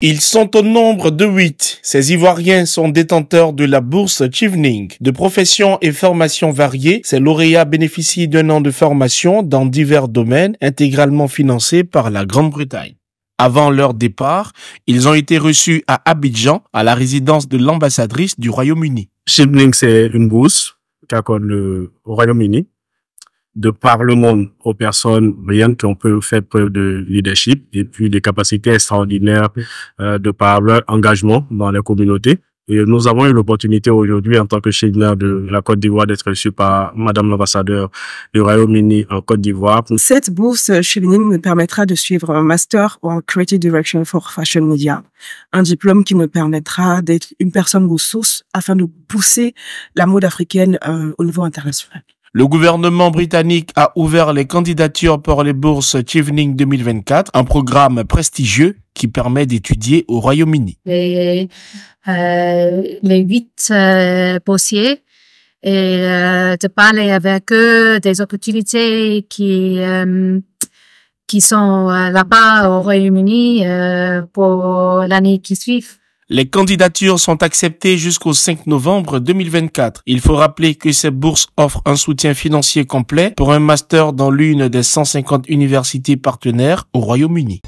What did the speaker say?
Ils sont au nombre de huit. Ces Ivoiriens sont détenteurs de la bourse Chivning. De professions et formations variées, ces lauréats bénéficient d'un an de formation dans divers domaines intégralement financés par la Grande-Bretagne. Avant leur départ, ils ont été reçus à Abidjan, à la résidence de l'ambassadrice du Royaume-Uni. Chivning, c'est une bourse qu'accorde le Royaume-Uni de par le monde aux personnes rien qu'on peut faire preuve de leadership et puis des capacités extraordinaires euh, de par leur engagement dans les communautés. Et nous avons eu l'opportunité aujourd'hui, en tant que chef de la Côte d'Ivoire, d'être reçu par Madame l'ambassadeur du Royaume-Uni en Côte d'Ivoire. Cette bourse euh, Chevinin me permettra de suivre un master en Creative Direction for Fashion Media, un diplôme qui me permettra d'être une personne ressource afin de pousser la mode africaine euh, au niveau international. Le gouvernement britannique a ouvert les candidatures pour les bourses Chevening 2024, un programme prestigieux qui permet d'étudier au Royaume-Uni. Les, euh, huit euh, et euh, de parler avec eux des opportunités qui euh, qui sont là-bas au Royaume-Uni pour l'année qui suit. Les candidatures sont acceptées jusqu'au 5 novembre 2024. Il faut rappeler que cette bourse offre un soutien financier complet pour un master dans l'une des 150 universités partenaires au Royaume-Uni.